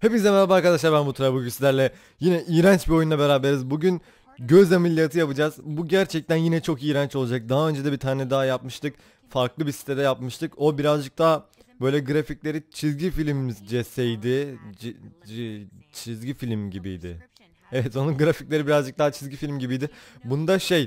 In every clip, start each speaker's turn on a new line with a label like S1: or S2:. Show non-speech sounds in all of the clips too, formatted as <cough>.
S1: Hepinize merhaba arkadaşlar ben Butra bugün sizlerle yine iğrenç bir oyunla beraberiz. Bugün göz ameliyatı yapacağız. Bu gerçekten yine çok iğrenç olacak. Daha önce de bir tane daha yapmıştık. Farklı bir sitede yapmıştık. O birazcık daha böyle grafikleri çizgi film C- çizgi film gibiydi. Evet onun grafikleri birazcık daha çizgi film gibiydi. Bunda şey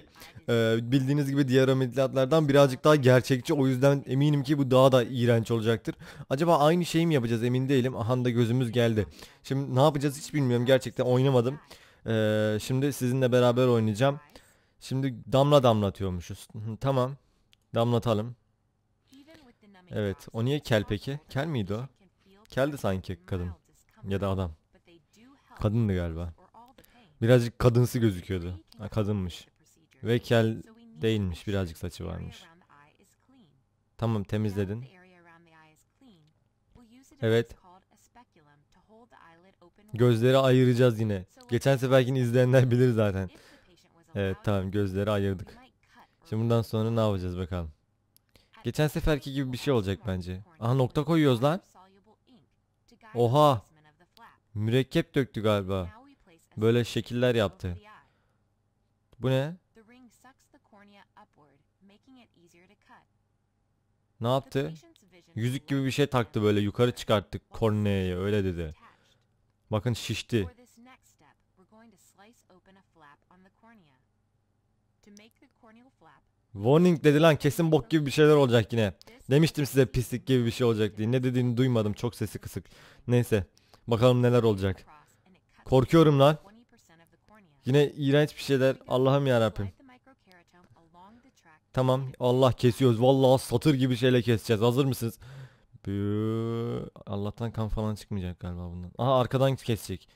S1: e, bildiğiniz gibi diğer ameliyatlardan birazcık daha gerçekçi. O yüzden eminim ki bu daha da iğrenç olacaktır. Acaba aynı şey mi yapacağız emin değilim. Aha da gözümüz geldi. Şimdi ne yapacağız hiç bilmiyorum. Gerçekten oynamadım. E, şimdi sizinle beraber oynayacağım. Şimdi damla damlatıyormuşuz. tamam. Damlatalım. Evet. O niye kel peki? Kel miydi o? Keldi sanki kadın. Ya da adam. Kadındı galiba. Birazcık kadınsı gözüküyordu. Ha, kadınmış. Ve kel değilmiş. Birazcık saçı varmış. Tamam temizledin. Evet. Gözleri ayıracağız yine. Geçen seferkini izleyenler bilir zaten. Evet tamam gözleri ayırdık. Şimdi bundan sonra ne yapacağız bakalım. Geçen seferki gibi bir şey olacak bence. Aha nokta koyuyoruz lan. Oha. Mürekkep döktü galiba. Böyle şekiller yaptı. Bu ne? Ne yaptı? Yüzük gibi bir şey taktı böyle yukarı çıkarttık korneyi öyle dedi. Bakın şişti. Warning dedi lan kesin bok gibi bir şeyler olacak yine. Demiştim size pislik gibi bir şey olacak diye. Ne dediğini duymadım çok sesi kısık. Neyse bakalım neler olacak. Korkuyorum lan. Yine iğrenç bir şeyler. Allah'ım ya Rabbim. Tamam. Allah kesiyoruz. Vallahi satır gibi şeyle keseceğiz. Hazır mısınız? Allah'tan kan falan çıkmayacak galiba bundan. Aha arkadan kesecek.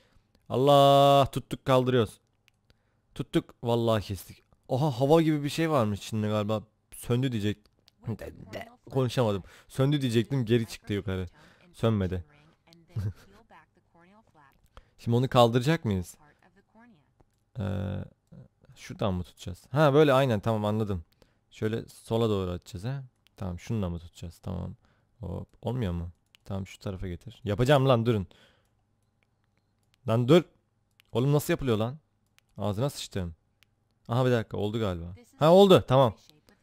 S1: Allah tuttuk kaldırıyoruz. Tuttuk vallahi kestik. Oha hava gibi bir şey varmış içinde galiba. Söndü diyecek. <laughs> Konuşamadım. Söndü diyecektim geri çıktı yukarı. Sönmedi. <laughs> Şimdi onu kaldıracak mıyız? Ee, şuradan mı tutacağız? Ha böyle aynen tamam anladım. Şöyle sola doğru açacağız ha. Tamam şununla mı tutacağız? Tamam. Hop olmuyor mu? Tamam şu tarafa getir. Yapacağım lan durun. Lan dur. Oğlum nasıl yapılıyor lan? Ağzına sıçtım. Aha bir dakika oldu galiba. Ha oldu tamam.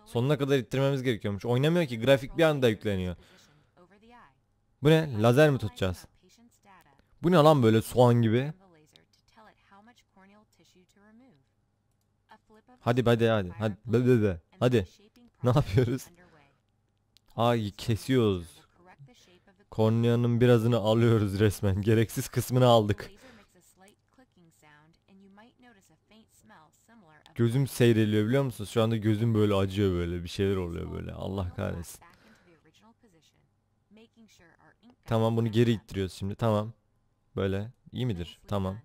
S1: Sonuna kadar ittirmemiz gerekiyormuş. Oynamıyor ki grafik bir anda yükleniyor. Bu ne? Lazer mi tutacağız? Bu ne lan böyle soğan gibi? Hadi hadi hadi. Hadi. Hadi. hadi. <laughs> Ne yapıyoruz? Ay kesiyoruz. Korneanın birazını alıyoruz resmen. Gereksiz kısmını aldık. Gözüm seyreliyor biliyor musunuz? Şu anda gözüm böyle acıyor böyle. Bir şeyler oluyor böyle. Allah kahretsin. Tamam bunu geri ittiriyoruz şimdi. Tamam. Böyle. İyi midir? Tamam.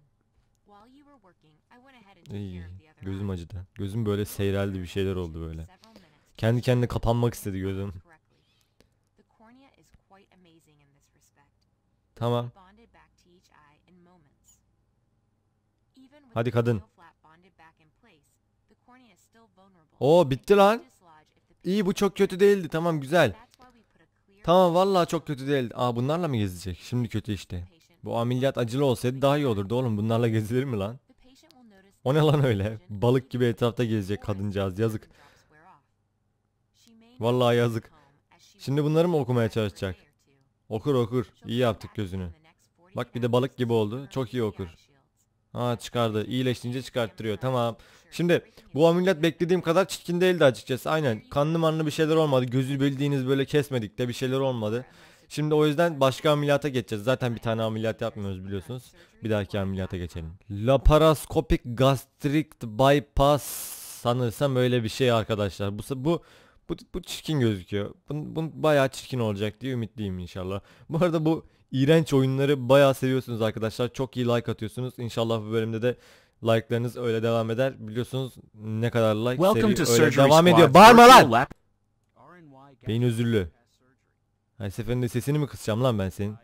S1: İyi. Gözüm acıdı. Gözüm böyle seyreldi bir şeyler oldu böyle. Kendi kendine kapanmak istedi gözüm. Tamam. Hadi kadın. O bitti lan. İyi bu çok kötü değildi. Tamam güzel. Tamam vallahi çok kötü değildi. Aa bunlarla mı gezecek? Şimdi kötü işte. Bu ameliyat acılı olsaydı daha iyi olurdu oğlum. Bunlarla gezilir mi lan? O ne lan öyle? Balık gibi etrafta gezecek kadıncağız yazık. Vallahi yazık. Şimdi bunları mı okumaya çalışacak? Okur okur. İyi yaptık gözünü. Bak bir de balık gibi oldu. Çok iyi okur. Ha çıkardı. İyileştince çıkarttırıyor. Tamam. Şimdi bu ameliyat beklediğim kadar çirkin değildi açıkçası. Aynen. Kanlı manlı bir şeyler olmadı. Gözü bildiğiniz böyle kesmedik de bir şeyler olmadı. Şimdi o yüzden başka ameliyata geçeceğiz. Zaten bir tane ameliyat yapmıyoruz biliyorsunuz. Bir dahaki ameliyata geçelim. Laparoskopik gastric bypass sanırsam öyle bir şey arkadaşlar. Bu bu bu, bu çirkin gözüküyor. Bu, bu bayağı çirkin olacak diye ümitliyim inşallah. Bu arada bu iğrenç oyunları bayağı seviyorsunuz arkadaşlar. Çok iyi like atıyorsunuz. İnşallah bu bölümde de like'larınız öyle devam eder. Biliyorsunuz ne kadar like seri öyle devam ediyor. Bağırma lan! Beyin özürlü. Her seferinde sesini mi kısacağım lan ben senin?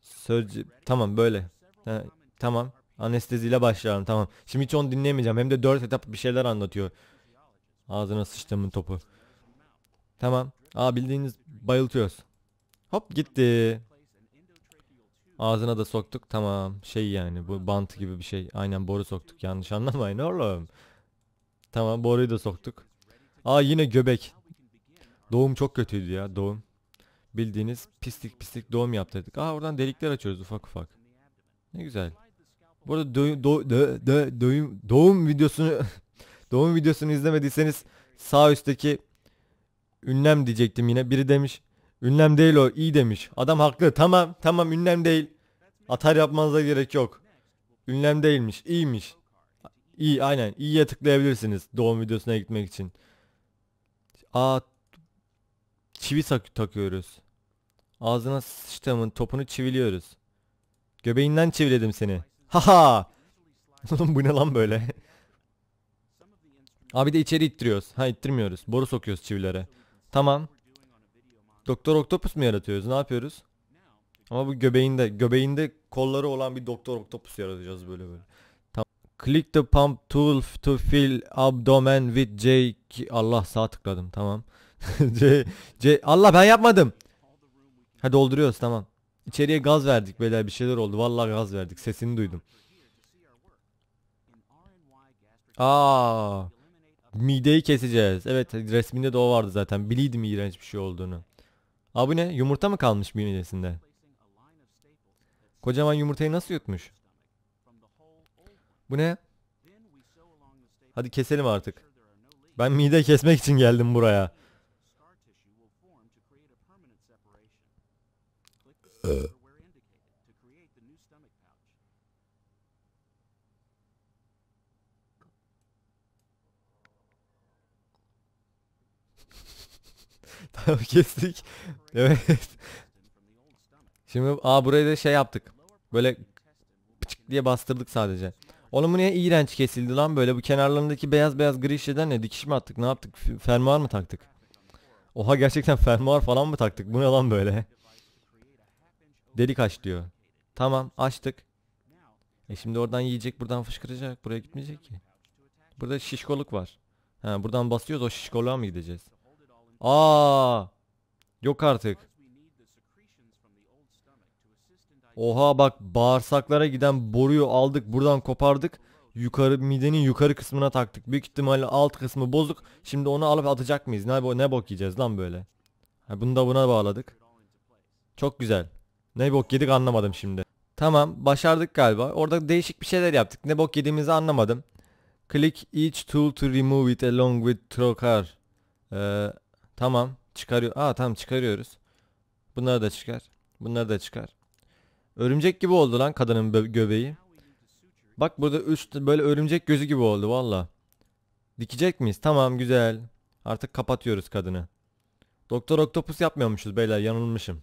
S1: Sözcü... Tamam böyle. Ha, tamam. Anesteziyle başlayalım tamam. Şimdi hiç onu dinlemeyeceğim. Hem de dört etap bir şeyler anlatıyor. Ağzına sıçtığımın topu. Tamam. Aa bildiğiniz bayıltıyoruz. Hop gitti. Ağzına da soktuk. Tamam. Şey yani bu bant gibi bir şey. Aynen boru soktuk. Yanlış anlamayın oğlum. Tamam boruyu da soktuk. Aa yine göbek. Doğum çok kötüydü ya doğum bildiğiniz pislik pislik doğum yaptırdık. Aa oradan delikler açıyoruz ufak ufak. Ne güzel. Burada do do do do doğum doğum videosunu <laughs> doğum videosunu izlemediyseniz sağ üstteki ünlem diyecektim yine. Biri demiş ünlem değil o iyi demiş. Adam haklı tamam tamam ünlem değil. Atar yapmanıza gerek yok. Ünlem değilmiş iyiymiş. İyi aynen iyiye tıklayabilirsiniz doğum videosuna gitmek için. Aa çivi tak takıyoruz. Ağzına sıçtığımın topunu çiviliyoruz. Göbeğinden çiviledim seni. Haha. <laughs> Oğlum bu ne lan böyle? Abi de içeri ittiriyoruz. Ha ittirmiyoruz. Boru sokuyoruz çivilere. Tamam. Doktor Octopus mu yaratıyoruz? Ne yapıyoruz? Ama bu göbeğinde, göbeğinde kolları olan bir Doktor Octopus yaratacağız böyle böyle. Tamam. Click the pump tool to fill abdomen with J. Allah sağ tıkladım. Tamam. <laughs> C, C, Allah ben yapmadım. Ha dolduruyoruz tamam. İçeriye gaz verdik beyler bir şeyler oldu. Vallahi gaz verdik. Sesini duydum. Aa. Mideyi keseceğiz. Evet resminde de o vardı zaten. Biliydim iğrenç bir şey olduğunu. Aa bu ne? Yumurta mı kalmış midesinde? Kocaman yumurtayı nasıl yutmuş? Bu ne? Hadi keselim artık. Ben mide kesmek için geldim buraya. e, <laughs> tamam kestik. Evet. Şimdi aa burayı da şey yaptık. Böyle pıçık diye bastırdık sadece. Oğlum niye iğrenç kesildi lan böyle bu kenarlarındaki beyaz beyaz gri şeyden ne dikiş mi attık ne yaptık fermuar mı taktık? Oha gerçekten <laughs> fermuar falan mı taktık bu ne lan böyle? Delik aç diyor. Tamam açtık. E şimdi oradan yiyecek buradan fışkıracak. Buraya gitmeyecek ki. Burada şişkoluk var. Ha, buradan basıyoruz o şişkoluğa mı gideceğiz? Aa! Yok artık. Oha bak bağırsaklara giden boruyu aldık buradan kopardık. Yukarı midenin yukarı kısmına taktık. Büyük ihtimalle alt kısmı bozuk. Şimdi onu alıp atacak mıyız? Ne, ne bok yiyeceğiz lan böyle. Ha, bunu da buna bağladık. Çok güzel. Ne bok yedik anlamadım şimdi. Tamam başardık galiba. Orada değişik bir şeyler yaptık. Ne bok yediğimizi anlamadım. Click each tool to remove it along with trocar. Ee, tamam çıkarıyor. Aa tamam çıkarıyoruz. Bunları da çıkar. Bunları da çıkar. Örümcek gibi oldu lan kadının göbeği. Bak burada üst böyle örümcek gözü gibi oldu valla. Dikecek miyiz? Tamam güzel. Artık kapatıyoruz kadını. Doktor Oktopus yapmıyormuşuz beyler yanılmışım.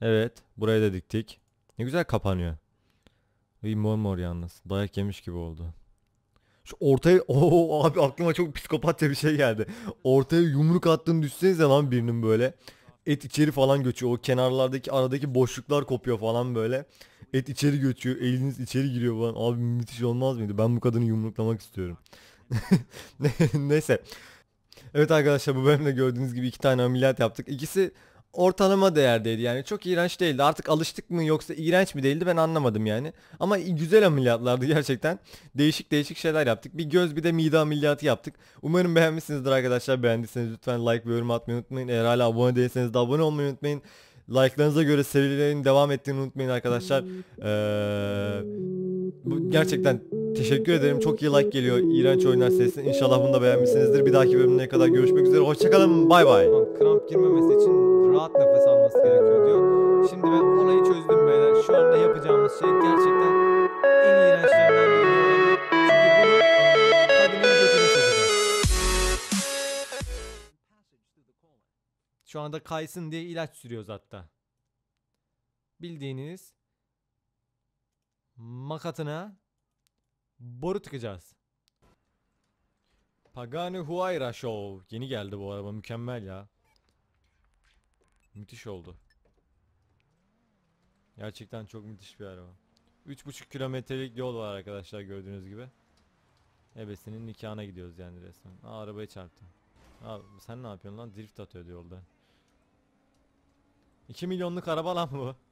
S1: Evet. Buraya da diktik. Ne güzel kapanıyor. Bir mor mor yalnız. Dayak yemiş gibi oldu. Şu ortaya... <laughs> Oo abi aklıma çok psikopatça bir şey geldi. Ortaya yumruk attığını düşünsenize lan birinin böyle. Et içeri falan göçüyor. O kenarlardaki aradaki boşluklar kopuyor falan böyle. Et içeri göçüyor. Eliniz içeri giriyor falan. Abi müthiş olmaz mıydı? Ben bu kadını yumruklamak istiyorum. <laughs> Neyse. Evet arkadaşlar bu bölümde gördüğünüz gibi iki tane ameliyat yaptık. İkisi ortalama değerdeydi yani çok iğrenç değildi artık alıştık mı yoksa iğrenç mi değildi ben anlamadım yani ama güzel ameliyatlardı <laughs> gerçekten değişik değişik şeyler yaptık bir göz bir de mide ameliyatı yaptık umarım beğenmişsinizdir arkadaşlar beğendiyseniz lütfen like ve yorum atmayı unutmayın eğer hala abone değilseniz de abone olmayı unutmayın like'larınıza göre serilerin devam ettiğini unutmayın arkadaşlar ee, gerçekten teşekkür ederim çok iyi like geliyor iğrenç oyunlar serisine inşallah bunu da beğenmişsinizdir bir dahaki bölümüne kadar görüşmek üzere hoşçakalın bay bay kramp girmemesi için rahat nefes alması gerekiyor diyor. Şimdi ben olayı çözdüm beyler. Şu anda yapacağımız şey gerçekten en iğrençlerden biri. Çünkü bunu kadının götüne sokacağız. Şu anda kaysın diye ilaç sürüyoruz hatta. Bildiğiniz makatına boru tıkacağız. Pagani Huayra Show yeni geldi bu araba mükemmel ya. Müthiş oldu. Gerçekten çok müthiş bir araba. 3,5 kilometrelik yol var arkadaşlar gördüğünüz gibi. Ebesinin nikahına gidiyoruz yani resmen. Aa arabaya çarptım. Abi sen ne yapıyorsun lan? Drift atıyordu yolda. 2 milyonluk araba lan bu.